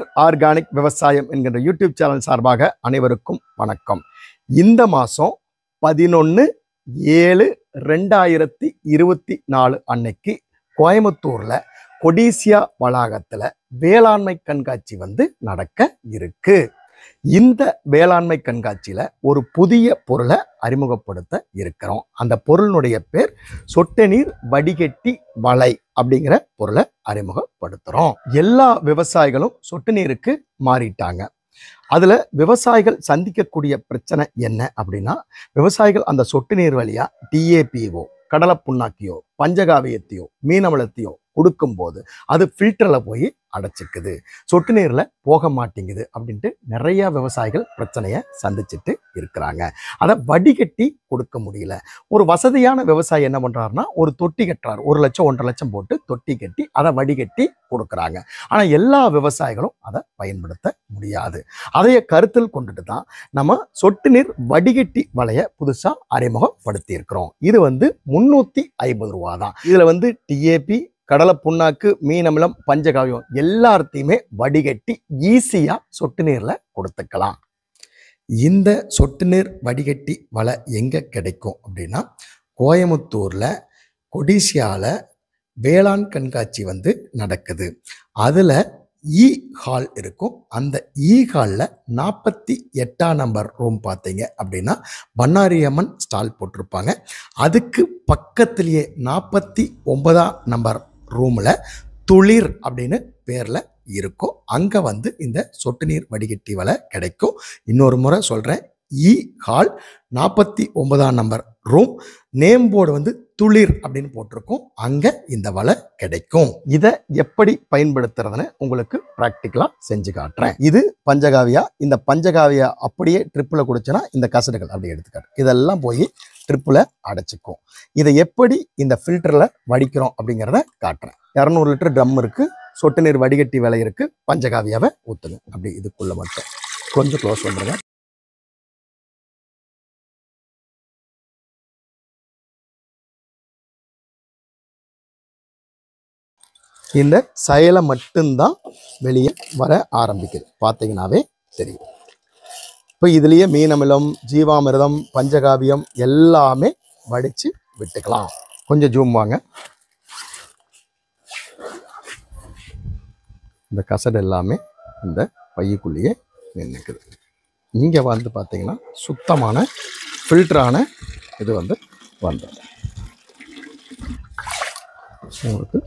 pure organic விவசாயம் என்கின்ற YouTube channel சார்பாக அனைவருக்கும் வணக்கம் இந்த மாதம் பதினொன்று ஏழு ரெண்டாயிரத்தி இருபத்தி நாலு அன்னைக்கு கோயம்புத்தூரில் கொடிசியா வளாகத்தில் வேளாண்மை கண்காட்சி வந்து நடக்க இருக்கு இந்த வேளாண்மை கண்காட்சியில் ஒரு புதிய பொருளை அறிமுகப்படுத்த இருக்கிறோம் அந்த பொருளினுடைய பேர் சொட்டு நீர் வடிகட்டி வலை அப்படிங்கிற பொருளை அறிமுகம் பயன்படுத்துகிறோம் எல்லா விவசாயிகளும் சொட்டு நீருக்கு மாறிட்டாங்க அதில் விவசாயிகள் சந்திக்கக்கூடிய பிரச்சனை என்ன அப்படின்னா விவசாயிகள் அந்த சொட்டு நீர் வழியாக டிஏபிஓ கடலை புண்ணாக்கியோ பஞ்சகாவியத்தையோ மீனவளத்தையோ கொடுக்கும்போது அது ஃபில்டரில் போய் அடைச்சிக்குது சொட்டு நீரில் போக மாட்டேங்குது அப்படின்ட்டு நிறையா விவசாயிகள் பிரச்சனையை சந்திச்சுட்டு இருக்கிறாங்க அதை வடிகட்டி கொடுக்க முடியல ஒரு வசதியான விவசாயி என்ன பண்ணுறாருன்னா ஒரு தொட்டி கட்டுறாரு ஒரு லட்சம் ஒன்றரை லட்சம் போட்டு தொட்டி கட்டி அதை வடிகட்டி கொடுக்குறாங்க ஆனால் எல்லா விவசாயிகளும் அதை பயன்படுத்த முடியாது அதைய கருத்தில் கொண்டுட்டு தான் நம்ம சொட்டு நீர் வடிகட்டி வலைய புதுசாக அறிமுகப்படுத்தியிருக்கிறோம் இது வந்து முந்நூற்றி ஐம்பது ரூபா தான் இதில் வந்து டிஏபி கடலை புண்ணாக்கு மீனமிலம் பஞ்சகாவியம் எல்லாத்தையுமே வடிகட்டி ஈஸியாக சொட்டு நீரில் கொடுத்துக்கலாம் இந்த சொட்டு நீர் வடிகட்டி வலை எங்கே கிடைக்கும் அப்படின்னா கோயமுத்தூரில் கொடிசியாவில் வேளாண் கண்காட்சி வந்து நடக்குது அதில் இ ஹால் இருக்கும் அந்த இ e ஹாலில் நாற்பத்தி எட்டாம் நம்பர் ரூம் பார்த்தீங்க அப்படின்னா பன்னாரியம்மன் ஸ்டால் போட்டிருப்பாங்க அதுக்கு பக்கத்திலேயே நாற்பத்தி ஒன்பதாம் நம்பர் ரூமில் துளிர் அப்படின்னு பேரில் இருக்கும் அங்கே வந்து இந்த சொட்டு நீர் வடிகட்டி வலை கிடைக்கும் இன்னொரு முறை சொல்கிறேன் இ ஹால் நாற்பத்தி ஒன்பதாம் நம்பர் ரூம் நேம் போர்டு வந்து துளிர் அப்படின்னு போட்டிருக்கோம் அங்கே இந்த வலை கிடைக்கும் இதை எப்படி பயன்படுத்துறதுன்னு உங்களுக்கு ப்ராக்டிக்கலாக செஞ்சு காட்டுறேன் இது பஞ்சகாவியா இந்த பஞ்சகாவியா அப்படியே ட்ரிப்பில் குடிச்சோன்னா இந்த கசடுகள் அப்படி எடுத்துக்காட்டு இதெல்லாம் போய் ட்ரிப்பில் அடைச்சிக்கும் இதை எப்படி இந்த ஃபில்டரில் வடிக்கிறோம் அப்படிங்கிறத காட்டுறேன் இரநூறு லிட்டர் ட்ரம் இருக்குது சொட்டு நீர் வடிகட்டி விலை இருக்குது பஞ்சகாவியாவை ஊற்றுங்க அப்படி இதுக்குள்ளே மட்டும் கொஞ்சம் க்ளோஸ் பண்ணுறேங்க இந்த செயலை மட்டும்தான் வெளியே வர ஆரம்பிக்குது பார்த்தீங்கன்னாவே தெரியும் இப்போ இதுலேயே மீனமிலம் ஜீவாமிரதம் பஞ்சகாவியம் எல்லாமே வடித்து விட்டுக்கலாம் கொஞ்சம் ஜூம் வாங்க இந்த கசடு எல்லாமே இந்த பையக்குள்ளேயே நின்றுக்குது இங்கே வந்து பார்த்தீங்கன்னா சுத்தமான ஃபில்டரான இது வந்து வந்தது உங்களுக்கு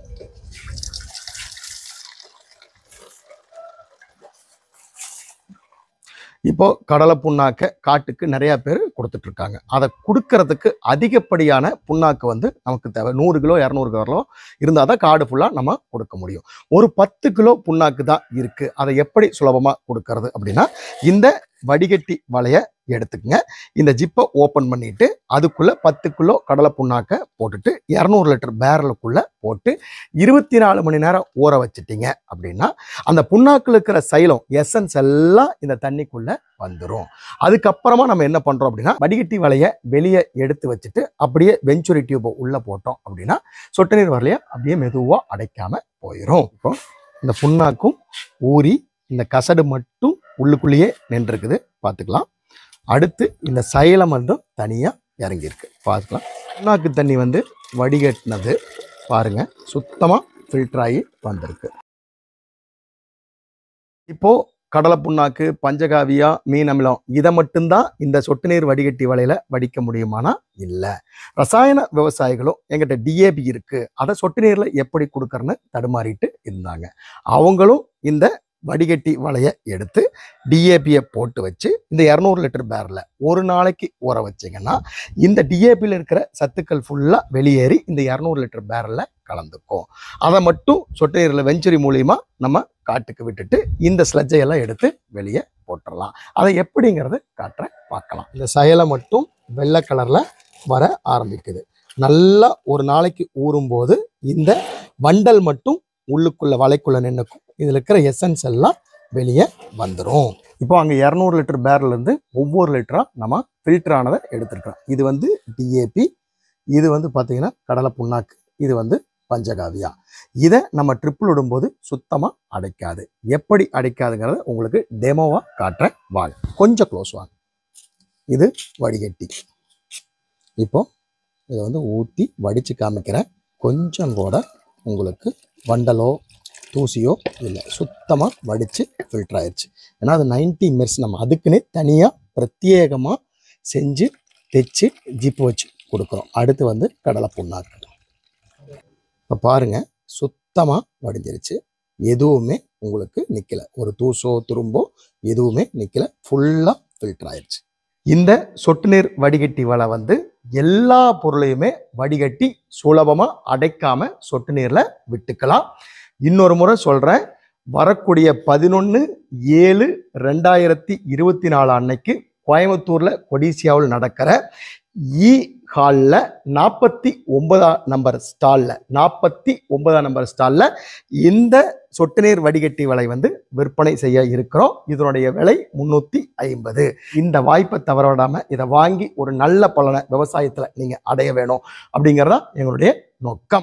இப்போது கடலை புண்ணாக்கை காட்டுக்கு நிறையா பேர் கொடுத்துட்ருக்காங்க அதை கொடுக்கறதுக்கு அதிகப்படியான புண்ணாக்கு வந்து நமக்கு தேவை நூறு கிலோ இரநூறு கிலோ இருந்தால் தான் காடு ஃபுல்லாக நம்ம கொடுக்க முடியும் ஒரு பத்து கிலோ புண்ணாக்கு தான் இருக்குது அதை எப்படி சுலபமாக கொடுக்கறது அப்படின்னா இந்த வடிகட்டி வலையை எடுத்துக்கங்க இந்த ஜிப்பை ஓப்பன் பண்ணிவிட்டு அதுக்குள்ளே பத்து கிலோ கடலை புண்ணாக்கை போட்டுட்டு இரநூறு லிட்டர் பேரலுக்குள்ளே போட்டு இருபத்தி நாலு மணி நேரம் ஊற வச்சுட்டிங்க அப்படின்னா அந்த புண்ணாக்கில் இருக்கிற சைலம் எசன்ஸ் எல்லாம் இந்த தண்ணிக்குள்ளே வந்துடும் அதுக்கப்புறமா நம்ம என்ன பண்ணுறோம் அப்படின்னா வடிகட்டி வலையை வெளியே எடுத்து வச்சுட்டு அப்படியே வெஞ்சுரி டியூப்பை உள்ளே போட்டோம் அப்படின்னா சொட்டு நீர் வரலையை அப்படியே மெதுவாக அடைக்காமல் போயிடும் இப்போ இந்த புண்ணாக்கும் ஊறி இந்த கசடு மட்டும் உள்ளுக்குள்ளேயே நின்றுருக்குது பார்த்துக்கலாம் அடுத்து இந்த சைலம் மட்டும் தனியாக இறங்கியிருக்கு பார்த்துக்கலாம் புண்ணாக்கு தண்ணி வந்து வடிகட்டினது பாருங்கள் சுத்தமாக ஃபில்டர் ஆகி வந்திருக்கு இப்போது கடலை புண்ணாக்கு பஞ்சகாவியா மீன் அமிலம் இதை மட்டும்தான் இந்த சொட்டு நீர் வடிகட்டி வலையில் வடிக்க முடியுமானா இல்லை ரசாயன விவசாயிகளும் எங்கிட்ட டிஏபி இருக்குது அதை சொட்டு நீரில் எப்படி கொடுக்குறன்னு தடுமாறிட்டு இருந்தாங்க அவங்களும் இந்த வடிகட்டி வலையை எடுத்து டிஏபியை போட்டு வச்சு இந்த இரநூறு லிட்டர் பேரில் ஒரு நாளைக்கு ஊற வச்சிங்கன்னா இந்த டிஏபியில் இருக்கிற சத்துக்கள் ஃபுல்லாக வெளியேறி இந்த இரநூறு லிட்டர் பேரில் கலந்துக்கும் அதை மட்டும் சொட்டு நீரில் வெஞ்சுரி மூலிமா நம்ம காட்டுக்கு விட்டுட்டு இந்த ஸ்லஜ்ஜையெல்லாம் எடுத்து வெளியே போட்டுடலாம் அதை எப்படிங்கிறது காட்டுற பார்க்கலாம் இந்த செயலை மட்டும் வெள்ளை கலரில் வர ஆரம்பிக்குது நல்லா ஒரு நாளைக்கு ஊறும்போது இந்த வண்டல் மட்டும் உள்ளுக்குள்ள வலைக்குள்ளே நின்றுக்கும் இதில் இருக்கிற எசன்ஸ் எல்லாம் வெளியே வந்துடும் இப்போ அங்கே இரநூறு லிட்டர் பேரலேருந்து ஒவ்வொரு லிட்டராக நம்ம ஆனதை எடுத்துருக்கோம் இது வந்து டிஏபி இது வந்து பார்த்திங்கன்னா கடலை புண்ணாக்கு இது வந்து பஞ்சகாவியா இதை நம்ம ட்ரிப்பிள் விடும்போது சுத்தமாக அடைக்காது எப்படி அடைக்காதுங்கிறத உங்களுக்கு டெமோவாக காட்டுற வாங்க கொஞ்சம் க்ளோஸ் வாங்க இது வடிகட்டி இப்போ இதை வந்து ஊற்றி வடித்து காமிக்கிறேன் கொஞ்சம் கூட உங்களுக்கு வண்டலோ தூசியோ இல்லை சுத்தமாக வடித்து ஃபில்டர் ஆயிடுச்சு ஏன்னா அது நைன்டி மெர்ஸ் நம்ம அதுக்குன்னே தனியாக பிரத்யேகமாக செஞ்சு தைச்சு ஜிப்பு வச்சு கொடுக்குறோம் அடுத்து வந்து கடலை புண்ணாக்கு இப்போ பாருங்கள் சுத்தமாக வடிஞ்சிருச்சு எதுவுமே உங்களுக்கு நிற்கலை ஒரு தூசோ துரும்போ எதுவுமே நிற்கலை ஃபுல்லாக ஃபில்டர் ஆயிடுச்சு இந்த சொட்டு நீர் வடிகட்டி வலை வந்து எல்லா பொருளையுமே வடிகட்டி சுலபமாக அடைக்காமல் சொட்டு நீரில் விட்டுக்கலாம் இன்னொரு முறை சொல்கிறேன் வரக்கூடிய பதினொன்று ஏழு ரெண்டாயிரத்தி இருபத்தி நாலு அன்னைக்கு கோயம்புத்தூரில் கொடிசியாவில் நடக்கிற இ e ஹாலில் நாற்பத்தி ஒன்பதாம் நம்பர் ஸ்டாலில் நாற்பத்தி ஒன்பதாம் நம்பர் ஸ்டாலில் இந்த சொட்டு நீர் வடிகட்டி விலை வந்து விற்பனை செய்ய இருக்கிறோம் இதனுடைய விலை முந்நூற்றி ஐம்பது இந்த வாய்ப்பை தவற விடாமல் இதை வாங்கி ஒரு நல்ல பலனை விவசாயத்தில் நீங்கள் அடைய வேணும் அப்படிங்கிறதான் எங்களுடைய நோக்கம்